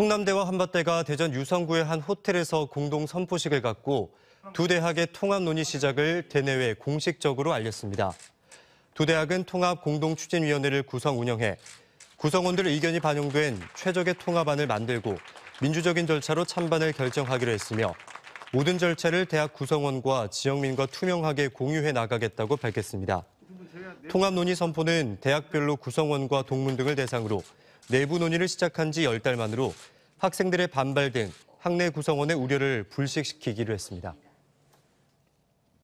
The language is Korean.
충남대와 한밭대가 대전 유성구의 한 호텔에서 공동 선포식을 갖고 두 대학의 통합 논의 시작을 대내외 공식적으로 알렸습니다. 두 대학은 통합 공동 추진위원회를 구성 운영해 구성원들 의견이 반영된 최적의 통합안을 만들고 민주적인 절차로 찬반을 결정하기로 했으며 모든 절차를 대학 구성원과 지역민과 투명하게 공유해 나가겠다고 밝혔습니다. 통합 논의 선포는 대학별로 구성원과 동문 등을 대상으로 내부 논의를 시작한 지 열 달 만으로 학생들의 반발 등 학내 구성원의 우려를 불식시키기로 했습니다.